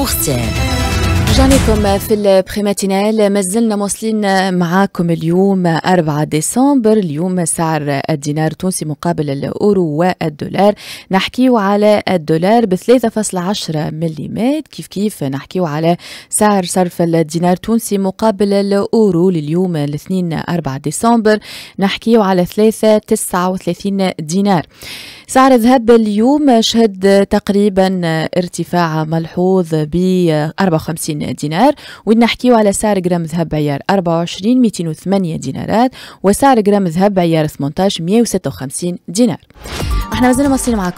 بورسير رجعناكم في البريماتينال مازلنا مواصلين معاكم اليوم 4 ديسمبر اليوم سعر الدينار التونسي مقابل الاورو والدولار نحكيو على الدولار ب 3.10 ملم كيف كيف نحكيو على سعر صرف الدينار التونسي مقابل الاورو لليوم الاثنين 4 ديسمبر نحكيو على 3.39 دينار سعر الذهب اليوم شهد تقريبا ارتفاع ملحوظ ب 54 دينار ونحكيو على سعر جرام ذهب عيار 24 208 دينارات وسعر جرام ذهب عيار 18 156 دينار احنا مازلنا مواصلين معكم